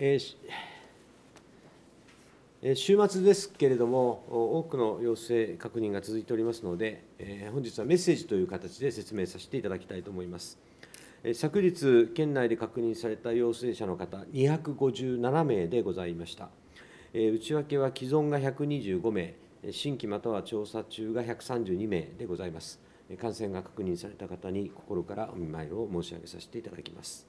え週末ですけれども、多くの陽性確認が続いておりますので、え本日はメッセージという形で説明させていただきたいと思います。え昨日、県内で確認された陽性者の方、257名でございました。え内訳は既存が125名、新規または調査中が132名でございます。感染が確認された方に心からお見舞いを申し上げさせていただきます。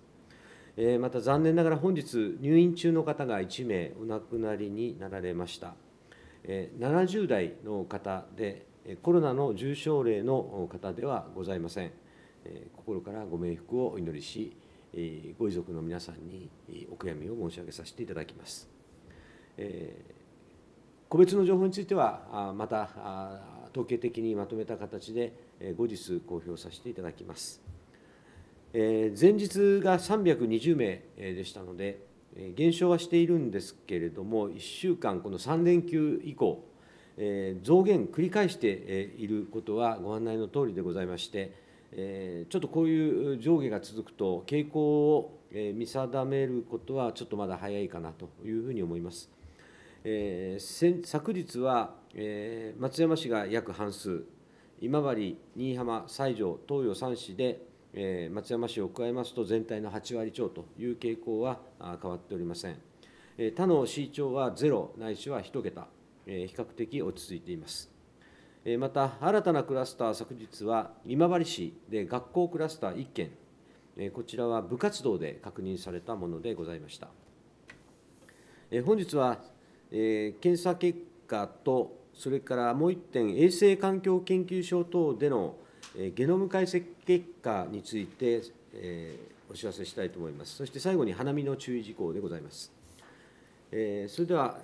えまた残念ながら本日、入院中の方が1名お亡くなりになられました。70代の方で、コロナの重症例の方ではございません。心からご冥福をお祈りし、ご遺族の皆さんにお悔やみを申し上げさせていただきます。個別の情報については、また統計的にまとめた形で、後日公表させていただきます。前日が320名でしたので、減少はしているんですけれども、1週間、この3連休以降、増減繰り返していることはご案内のとおりでございまして、ちょっとこういう上下が続くと、傾向を見定めることはちょっとまだ早いかなというふうに思います。昨日は、松山市が約半数、今治、新居浜、西条、東洋3市で、え松山市を加えますと、全体の8割超という傾向は変わっておりません。え他の市長はゼロないしは1桁、え比較的落ち着いています。えまた、新たなクラスター、昨日は今治市で学校クラスター1件、えこちらは部活動で確認されたものでございました。え本日は、え検査結果と、それからもう1点、衛生環境研究所等でのゲノム解析結果について、えー、お知らせしたいと思います。そして最後に花見の注意事項でございます。えー、それでは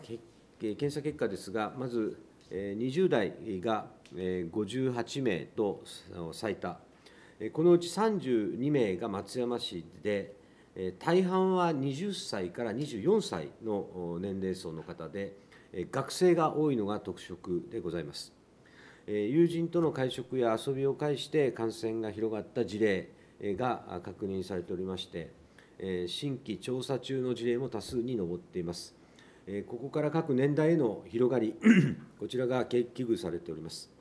検査結果ですが、まず20代が58名と最多、このうち32名が松山市で、大半は20歳から24歳の年齢層の方で、学生が多いのが特色でございます。友人との会食や遊びを介して感染が広がった事例が確認されておりまして、新規調査中の事例も多数に上っています。ここから各年代への広がり、こちらが危惧されております。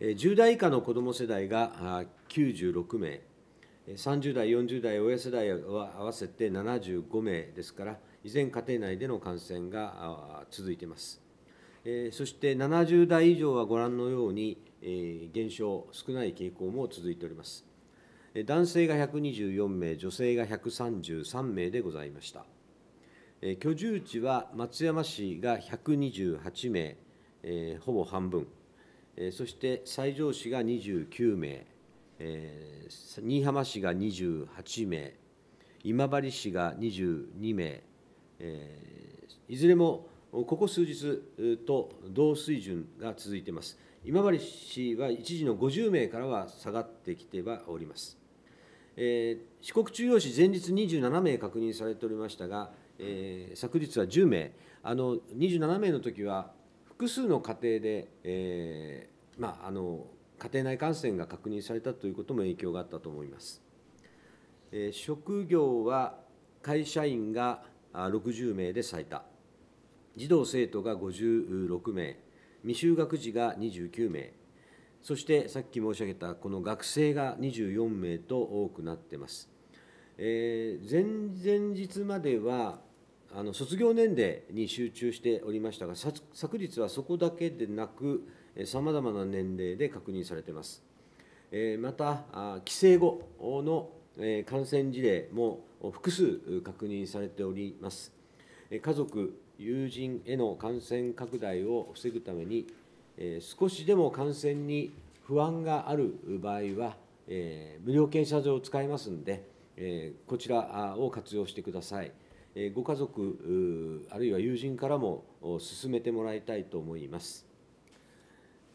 10代以下の子ども世代が96名、30代、40代、親世代は合わせて75名ですから、依然、家庭内での感染が続いています。えー、そして70代以上はご覧のように、えー、減少、少ない傾向も続いております。男性が124名、女性が133名でございました。えー、居住地は松山市が128名、えー、ほぼ半分、えー、そして西条市が29名、えー、新居浜市が28名、今治市が22名、えー、いずれもここ数日と同水準が続いています。今治市は一時の50名からは下がってきてはおります。えー、四国中央市、前日27名確認されておりましたが、えー、昨日は10名、あの27名の時は、複数の家庭で、えー、まあ、あの家庭内感染が確認されたということも影響があったと思います。え職業は会社員が60名で最多。児童・生徒が56名、未就学児が29名、そしてさっき申し上げたこの学生が24名と多くなってます。えー、前々日まではあの卒業年齢に集中しておりましたが昨日はそこだけでなくさまざまな年齢で確認されています、えー、また帰省後の感染事例も複数確認されております家族友人への感染拡大を防ぐために、えー、少しでも感染に不安がある場合は、えー、無料検査場を使いますので、えー、こちらを活用してください。えご家族あるいは友人からも進めてもらいたいと思います。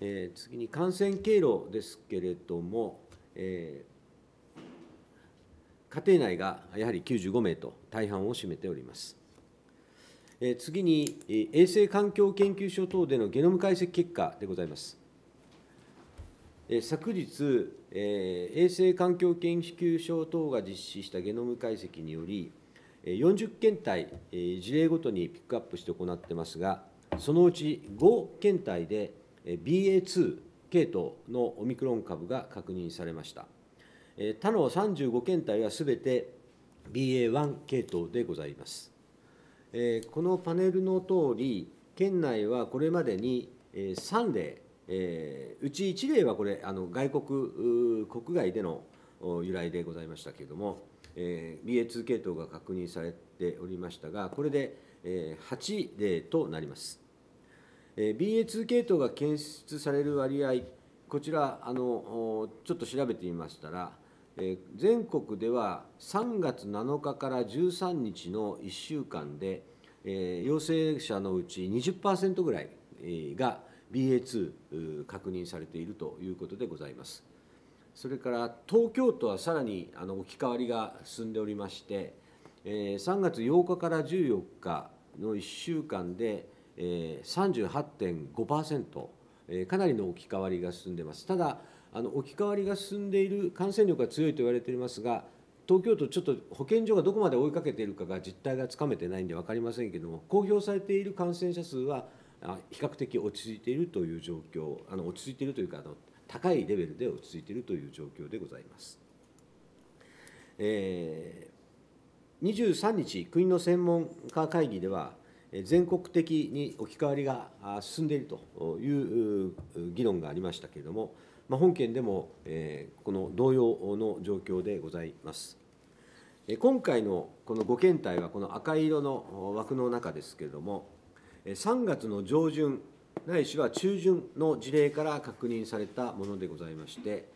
え次に感染経路ですけれども、え家庭内がやはり95名と大半を占めております。次に、衛生環境研究所等でのゲノム解析結果でございます。昨日、衛生環境研究所等が実施したゲノム解析により、40検体、事例ごとにピックアップして行ってますが、そのうち5検体で BA.2 系統のオミクロン株が確認されました。他の35検体はすべて BA.1 系統でございます。えこのパネルの通り、県内はこれまでに、え3例、えうち1例はこれ、あの外国、国外での由来でございましたけれども、えー、BA2 系統が確認されておりましたが、これで、え8例となります。えー、BA2 系統が検出される割合、こちらあの、ちょっと調べてみましたら、全国では3月7日から13日の1週間で、陽性者のうち20%ぐらいが BA.2 確認されているということでございます。それから東京都はさらにあの置き換わりが進んでおりまして、3月8日から14日の1週間で38.5%、かなりの置き換わりが進んでいます。ただあの置き換わりが進んでいる感染力が強いと言われていますが東京都ちょっと保健所がどこまで追いかけているかが実態がつかめてないんで分かりませんけれども公表されている感染者数は比較的落ち着いているという状況あの落ち着いているというかあの高いレベルで落ち着いているという状況でございます。えー、23日、国の専門家会議では、全国的に置き換わりが進んでいるという議論がありましたけれども、まあ、本件でも、えー、この同様の状況でございます。今回のこの5検体はこの赤色の枠の中ですけれども、3月の上旬、ないしは中旬の事例から確認されたものでございまして、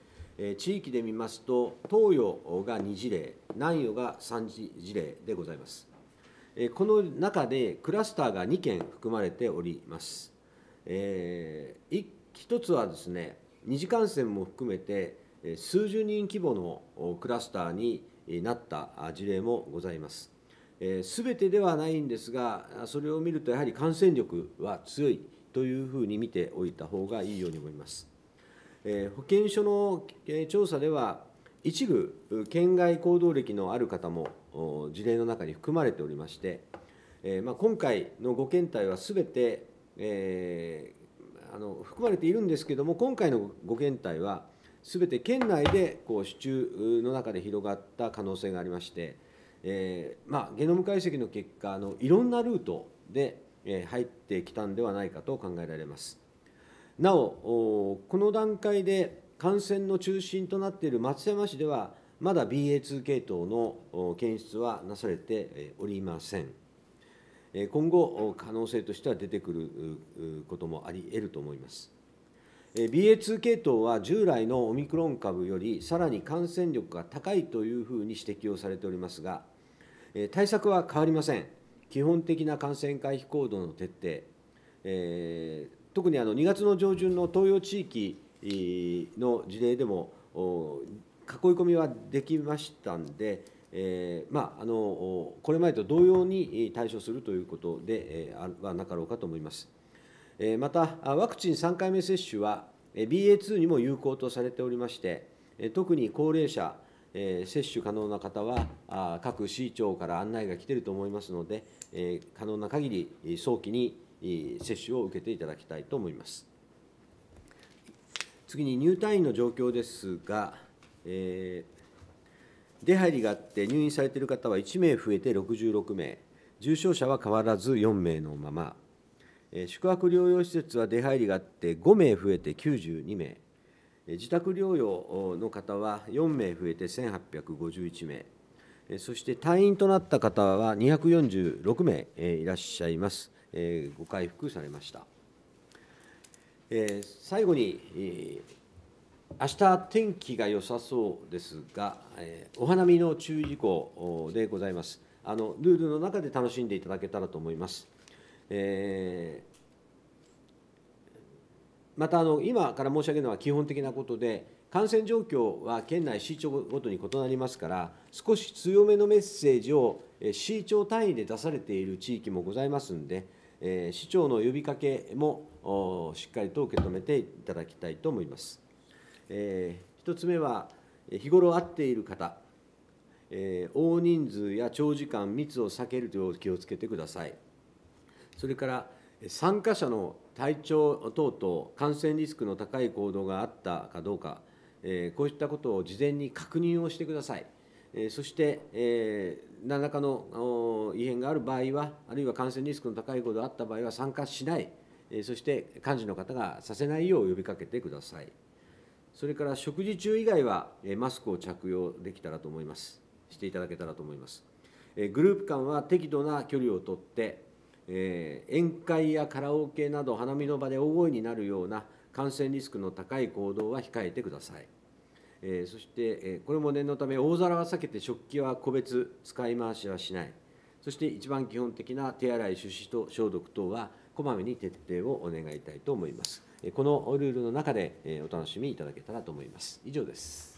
地域で見ますと、東洋が2事例、南洋が3事例でございます。この中でクラスターが2件含まれております。えー、1つはですね、2次感染も含めて数十人規模のクラスターになった事例もございます。すべてではないんですが、それを見るとやはり感染力は強いというふうに見ておいた方がいいように思います。保健所の調査では、一部、県外行動歴のある方も事例の中に含まれておりまして、まあ、今回のご検体はすべて、えあの含まれているんですけども今回のご検体は全て県内でこう支柱の中で広がった可能性がありまして、えー、まあ、ゲノム解析の結果あのいろんなルートで、え入ってきたんではないかと考えられますなおこの段階で感染の中心となっている松山市ではまだ BA.2 系統の検出はなされておりません。今後、可能性としては出てくることもありえると思います。BA.2 系統は従来のオミクロン株よりさらに感染力が高いというふうに指摘をされておりますが、対策は変わりません。基本的な感染回避行動の徹底、え特にあの2月の上旬の東洋地域の事例でも囲い込みはできましたんで、えーまあ、あのこれまでと同様に対処するということで、えー、はなかろうかと思います。えー、また、ワクチン3回目接種は、BA.2 にも有効とされておりまして、特に高齢者、えー、接種可能な方はあ、各市長から案内が来ていると思いますので、えー、可能な限り早期に接種を受けていただきたいと思います。次に入退院の状況ですが、えー出入りがあって入院されている方は1名増えて66名、重症者は変わらず4名のまま、宿泊療養施設は出入りがあって5名増えて92名、自宅療養の方は4名増えて1851名、そして退院となった方は246名いらっしゃいます。ご回復されました。最後に明日天気が良さそうですが、えー、お花見の注意事項でございます。あのルールの中で楽しんでいただけたらと思います。えー、またあの今から申し上げるのは基本的なことで、感染状況は県内、市長ごとに異なりますから、少し強めのメッセージを市長単位で出されている地域もございますんで、えー、市長の呼びかけもしっかりと受け止めていただきたいと思います。えー、1つ目は日頃会っている方、えー、大人数や長時間密を避けるという気をつけてくださいそれから参加者の体調等々感染リスクの高い行動があったかどうか、えー、こういったことを事前に確認をしてください、えそして、えー、何らかの異変がある場合はあるいは感染リスクの高い行動があった場合は参加しない、えそして幹事の方がさせないよう呼びかけてください。それから食事中以外はマスクを着用できたらと思います、していただけたらと思います。グループ間は適度な距離をとって、えー、宴会やカラオケなど、花見の場で大声になるような感染リスクの高い行動は控えてください。えー、そして、えこれも念のため、大皿は避けて食器は個別、使い回しはしない、そして一番基本的な手洗い、手指と消毒等はこまめに徹底をお願いたいと思います。このルールの中でお楽しみいただけたらと思います。以上です。